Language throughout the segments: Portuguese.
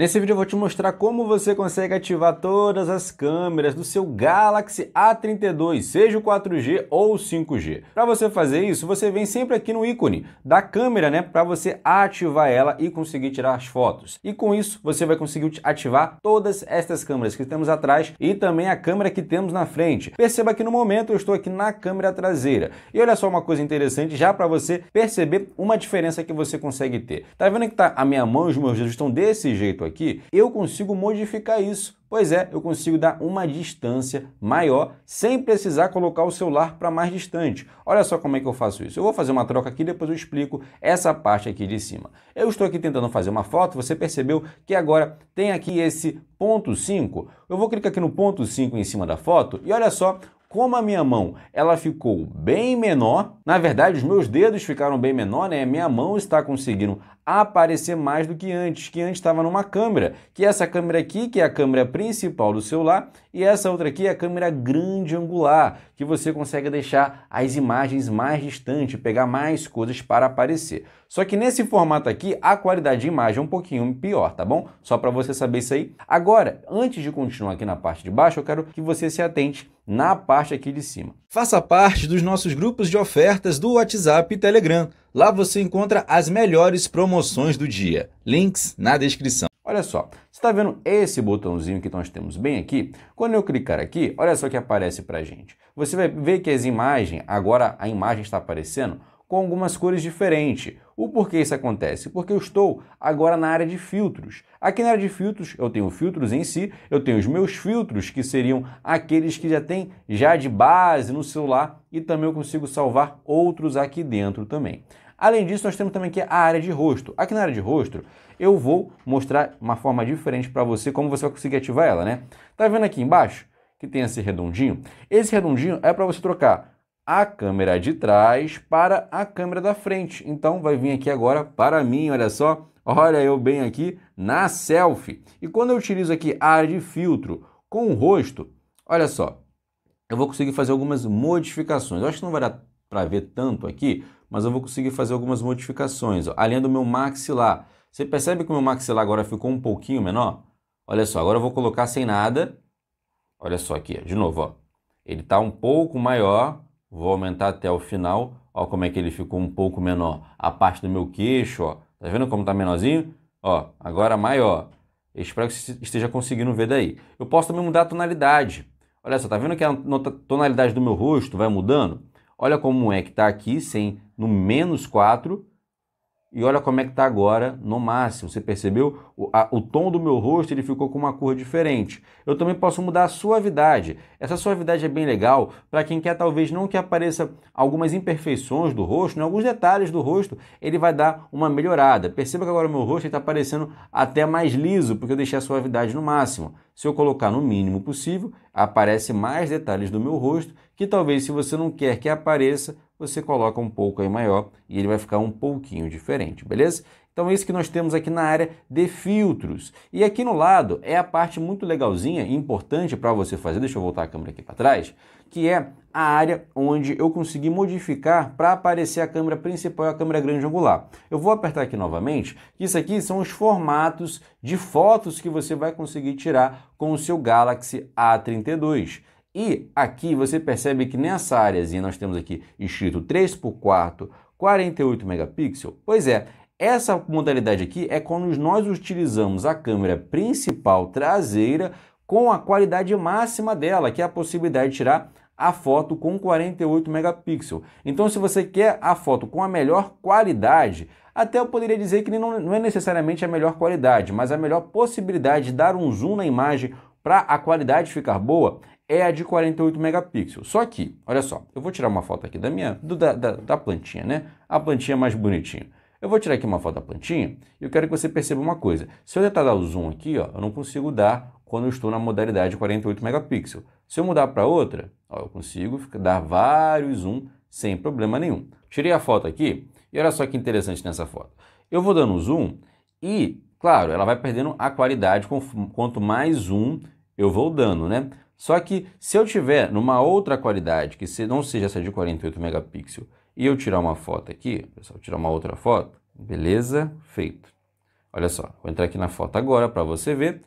Nesse vídeo eu vou te mostrar como você consegue ativar todas as câmeras do seu Galaxy A32, seja o 4G ou 5G. Para você fazer isso, você vem sempre aqui no ícone da câmera, né, para você ativar ela e conseguir tirar as fotos. E com isso, você vai conseguir ativar todas estas câmeras que temos atrás e também a câmera que temos na frente. Perceba que no momento eu estou aqui na câmera traseira. E olha só uma coisa interessante já para você perceber uma diferença que você consegue ter. Tá vendo que tá a minha mão e os meus dedos estão desse jeito aqui? aqui, eu consigo modificar isso. Pois é, eu consigo dar uma distância maior sem precisar colocar o celular para mais distante. Olha só como é que eu faço isso. Eu vou fazer uma troca aqui, depois eu explico essa parte aqui de cima. Eu estou aqui tentando fazer uma foto, você percebeu que agora tem aqui esse ponto 5. Eu vou clicar aqui no ponto 5 em cima da foto e olha só como a minha mão ela ficou bem menor, na verdade os meus dedos ficaram bem menor, né? Minha mão está conseguindo aparecer mais do que antes, que antes estava numa câmera, que é essa câmera aqui, que é a câmera principal do celular, e essa outra aqui é a câmera grande angular, que você consegue deixar as imagens mais distantes, pegar mais coisas para aparecer. Só que nesse formato aqui, a qualidade de imagem é um pouquinho pior, tá bom? Só para você saber isso aí. Agora, antes de continuar aqui na parte de baixo, eu quero que você se atente na parte aqui de cima. Faça parte dos nossos grupos de ofertas do WhatsApp e Telegram. Lá você encontra as melhores promoções do dia. Links na descrição. Olha só, você está vendo esse botãozinho que nós temos bem aqui? Quando eu clicar aqui, olha só o que aparece para gente. Você vai ver que as imagens, agora a imagem está aparecendo com algumas cores diferentes. O porquê isso acontece? Porque eu estou agora na área de filtros. Aqui na área de filtros, eu tenho filtros em si, eu tenho os meus filtros, que seriam aqueles que já tem já de base no celular, e também eu consigo salvar outros aqui dentro também. Além disso, nós temos também aqui é a área de rosto. Aqui na área de rosto, eu vou mostrar uma forma diferente para você, como você vai conseguir ativar ela, né? Tá vendo aqui embaixo, que tem esse redondinho? Esse redondinho é para você trocar a câmera de trás para a câmera da frente. Então vai vir aqui agora para mim, olha só, olha eu bem aqui na selfie. E quando eu utilizo aqui a área de filtro com o rosto, olha só, eu vou conseguir fazer algumas modificações. Eu acho que não vai dar para ver tanto aqui, mas eu vou conseguir fazer algumas modificações, ó, além do meu maxilar. Você percebe que o meu maxilar agora ficou um pouquinho menor? Olha só, agora eu vou colocar sem nada. Olha só aqui, de novo, ó. Ele está um pouco maior, Vou aumentar até o final. Ó, como é que ele ficou um pouco menor. A parte do meu queixo, ó. Tá vendo como tá menorzinho? Ó, agora maior. Eu espero que você esteja conseguindo ver daí. Eu posso também mudar a tonalidade. Olha só, tá vendo que a tonalidade do meu rosto vai mudando? Olha como é que tá aqui, sem no menos 4 e olha como é que está agora no máximo. Você percebeu? O, a, o, tom do meu rosto ele ficou com uma cor diferente. Eu também posso mudar a suavidade. Essa suavidade é bem legal para quem quer talvez não que apareça algumas imperfeições do rosto, né? alguns detalhes do rosto, ele vai dar uma melhorada. Perceba que agora o meu rosto está parecendo até mais liso, porque eu deixei a suavidade no máximo. Se eu colocar no mínimo possível, aparece mais detalhes do meu rosto, que talvez se você não quer que apareça, você coloca um pouco aí maior e ele vai ficar um pouquinho diferente, beleza? Então é isso que nós temos aqui na área de filtros. E aqui no lado é a parte muito legalzinha e importante para você fazer, deixa eu voltar a câmera aqui para trás, que é a área onde eu consegui modificar para aparecer a câmera principal e a câmera grande angular. Eu vou apertar aqui novamente, isso aqui são os formatos de fotos que você vai conseguir tirar com o seu Galaxy A32. E aqui você percebe que nessa áreazinha nós temos aqui escrito 3 por 4 48 megapixels. Pois é, essa modalidade aqui é quando nós utilizamos a câmera principal traseira com a qualidade máxima dela, que é a possibilidade de tirar a foto com 48 megapixels. Então, se você quer a foto com a melhor qualidade, até eu poderia dizer que não é necessariamente a melhor qualidade, mas a melhor possibilidade de dar um zoom na imagem para a qualidade ficar boa é a de 48 megapixels. Só que, olha só, eu vou tirar uma foto aqui da minha, do, da, da, da, plantinha, né? A plantinha mais bonitinha. Eu vou tirar aqui uma foto da plantinha e eu quero que você perceba uma coisa. Se eu tentar dar o zoom aqui, ó, eu não consigo dar quando eu estou na modalidade 48 megapixels. Se eu mudar para outra, ó, eu consigo dar vários zoom sem problema nenhum. Tirei a foto aqui e olha só que interessante nessa foto. Eu vou dando zoom e, claro, ela vai perdendo a qualidade quanto mais zoom eu vou dando, né? Só que se eu tiver numa outra qualidade, que não seja essa de 48 megapixels, e eu tirar uma foto aqui, pessoal, tirar uma outra foto, beleza? Feito. Olha só, vou entrar aqui na foto agora para você ver.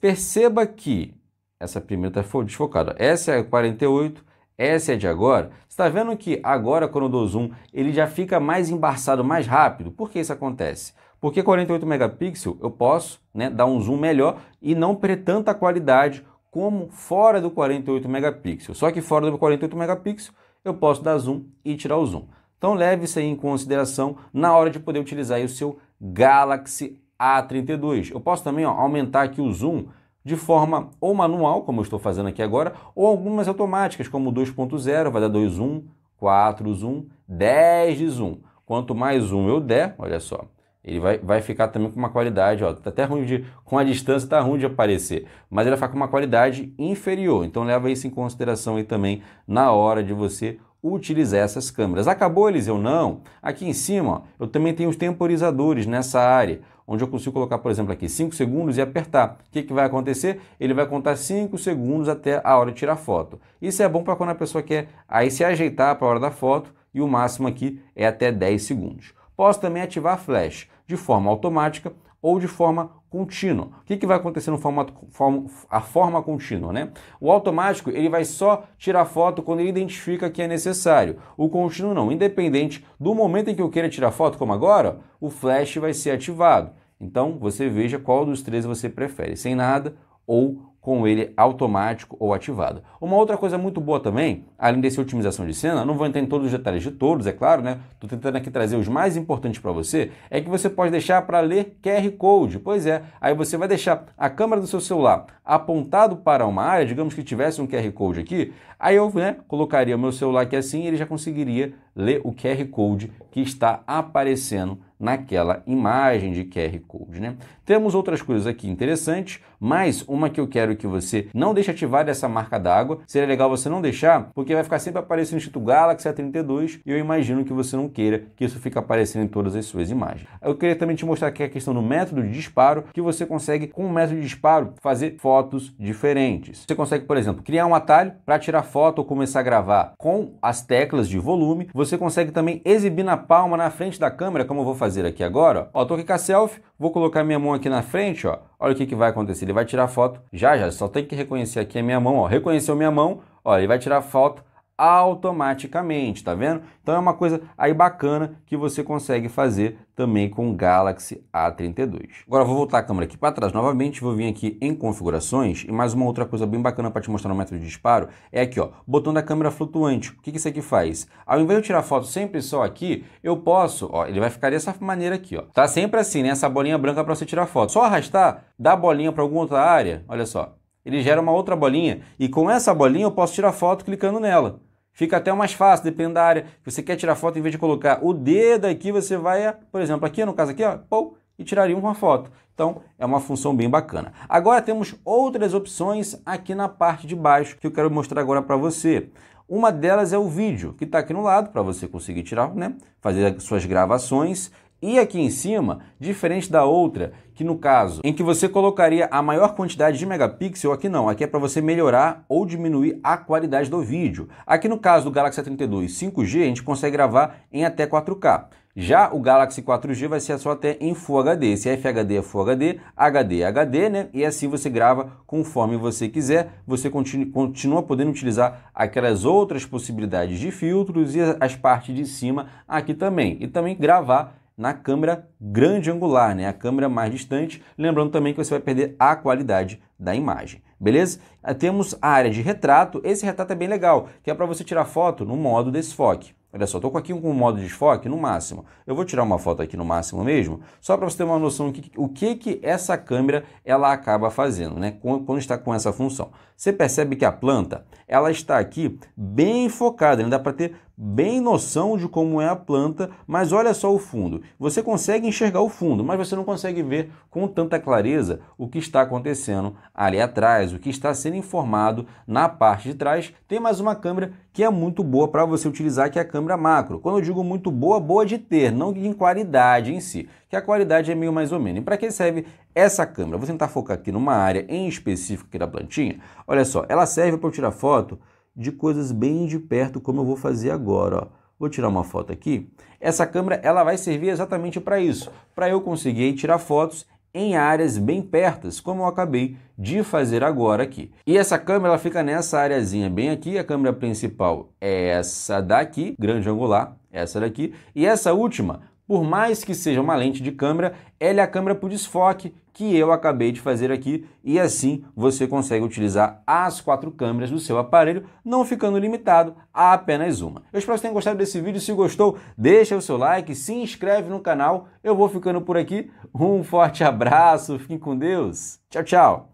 Perceba que essa primeira está desfocada. Essa é a 48, essa é de agora. está vendo que agora, quando eu dou zoom, ele já fica mais embaçado, mais rápido. Por que isso acontece? Porque 48 megapixels eu posso né, dar um zoom melhor e não perder tanta qualidade como fora do 48 megapixels. Só que fora do 48 megapixels eu posso dar zoom e tirar o zoom. Então leve isso aí em consideração na hora de poder utilizar o seu Galaxy A32. Eu posso também ó, aumentar aqui o zoom de forma ou manual, como eu estou fazendo aqui agora, ou algumas automáticas, como 2.0, vai dar 2 zoom, 4 zoom, 10 de zoom. Quanto mais zoom eu der, olha só, ele vai, vai ficar também com uma qualidade, ó, tá até ruim de. Com a distância tá ruim de aparecer, mas ele vai ficar com uma qualidade inferior. Então leva isso em consideração aí também na hora de você utilizar essas câmeras. Acabou, Eliseu? Não. Aqui em cima, ó, eu também tenho os temporizadores nessa área, onde eu consigo colocar, por exemplo, aqui 5 segundos e apertar. O que, que vai acontecer? Ele vai contar 5 segundos até a hora de tirar foto. Isso é bom para quando a pessoa quer aí se ajeitar para a hora da foto e o máximo aqui é até 10 segundos. Posso também ativar a flash de forma automática ou de forma contínua. O que, que vai acontecer no formato, form, a forma contínua, né? O automático ele vai só tirar foto quando ele identifica que é necessário. O contínuo não, independente do momento em que eu queira tirar foto, como agora, o flash vai ser ativado. Então você veja qual dos três você prefere, sem nada ou com ele automático ou ativado. Uma outra coisa muito boa também, além dessa otimização de cena, não vou entrar em todos os detalhes de todos, é claro, né? Estou tentando aqui trazer os mais importantes para você, é que você pode deixar para ler QR Code. Pois é, aí você vai deixar a câmera do seu celular apontado para uma área, digamos que tivesse um QR Code aqui, aí eu né, colocaria o meu celular aqui assim e ele já conseguiria ler o QR Code que está aparecendo naquela imagem de QR Code. Né? Temos outras coisas aqui interessantes, mas uma que eu quero que você não deixe ativar essa marca d'água. Seria legal você não deixar, porque vai ficar sempre aparecendo o Instituto Galaxy A32 e eu imagino que você não queira que isso fique aparecendo em todas as suas imagens. Eu queria também te mostrar aqui a questão do método de disparo, que você consegue, com o método de disparo, fazer fotos diferentes. Você consegue, por exemplo, criar um atalho para tirar foto ou começar a gravar com as teclas de volume. Você você consegue também exibir na palma, na frente da câmera, como eu vou fazer aqui agora. Ó, tô aqui com a selfie, vou colocar minha mão aqui na frente, ó. Olha o que, que vai acontecer, ele vai tirar foto já já, só tem que reconhecer aqui a minha mão, ó. Reconheceu minha mão, ó, ele vai tirar foto automaticamente, tá vendo? Então é uma coisa aí bacana que você consegue fazer também com o Galaxy A32. Agora vou voltar a câmera aqui para trás novamente, vou vir aqui em configurações e mais uma outra coisa bem bacana para te mostrar no método de disparo é aqui ó, botão da câmera flutuante. O que, que isso aqui faz? Ao invés de eu tirar foto sempre só aqui, eu posso, ó, ele vai ficar dessa maneira aqui ó, tá sempre assim né, essa bolinha branca para você tirar foto. Só arrastar, da bolinha para alguma outra área, olha só, ele gera uma outra bolinha e com essa bolinha eu posso tirar foto clicando nela. Fica até mais fácil, dependendo da área. Você quer tirar foto, em vez de colocar o dedo aqui, você vai, por exemplo, aqui, no caso aqui, ó, pou, e tiraria uma foto. Então, é uma função bem bacana. Agora temos outras opções aqui na parte de baixo que eu quero mostrar agora para você. Uma delas é o vídeo, que está aqui no lado, para você conseguir tirar, né? Fazer suas gravações e aqui em cima, diferente da outra, que no caso em que você colocaria a maior quantidade de megapixel, aqui não, aqui é para você melhorar ou diminuir a qualidade do vídeo. Aqui no caso do Galaxy A32 5G, a gente consegue gravar em até 4K. Já o Galaxy 4G vai ser só até em Full HD. Se é FHD é Full HD, HD é HD, né? E assim você grava conforme você quiser. Você continu continua podendo utilizar aquelas outras possibilidades de filtros e as partes de cima aqui também. E também gravar na câmera grande angular, né? a câmera mais distante, lembrando também que você vai perder a qualidade da imagem, beleza? Ah, temos a área de retrato, esse retrato é bem legal, que é para você tirar foto no modo desfoque. Olha só, estou aqui com o modo de desfoque no máximo. Eu vou tirar uma foto aqui no máximo mesmo, só para você ter uma noção do que, o que, que essa câmera ela acaba fazendo, né? Quando está com essa função. Você percebe que a planta, ela está aqui bem focada, né? dá para ter bem noção de como é a planta, mas olha só o fundo. Você consegue enxergar o fundo, mas você não consegue ver com tanta clareza o que está acontecendo ali atrás, o que está sendo informado na parte de trás. Tem mais uma câmera que é muito boa para você utilizar, que é a câmera macro. Quando eu digo muito boa, boa de ter, não em qualidade em si, que a qualidade é meio mais ou menos. E para que serve essa câmera? Vou tentar focar aqui numa área em específico aqui da plantinha. Olha só, ela serve para eu tirar foto de coisas bem de perto, como eu vou fazer agora. Ó. Vou tirar uma foto aqui. Essa câmera ela vai servir exatamente para isso, para eu conseguir tirar fotos em áreas bem pertas, como eu acabei de fazer agora aqui. E essa câmera ela fica nessa areazinha bem aqui, a câmera principal é essa daqui, grande angular, essa daqui, e essa última por mais que seja uma lente de câmera, ela é a câmera por desfoque que eu acabei de fazer aqui e assim você consegue utilizar as quatro câmeras do seu aparelho, não ficando limitado a apenas uma. Eu espero que tenham gostado desse vídeo, se gostou deixa o seu like, se inscreve no canal, eu vou ficando por aqui, um forte abraço, fiquem com Deus, tchau tchau!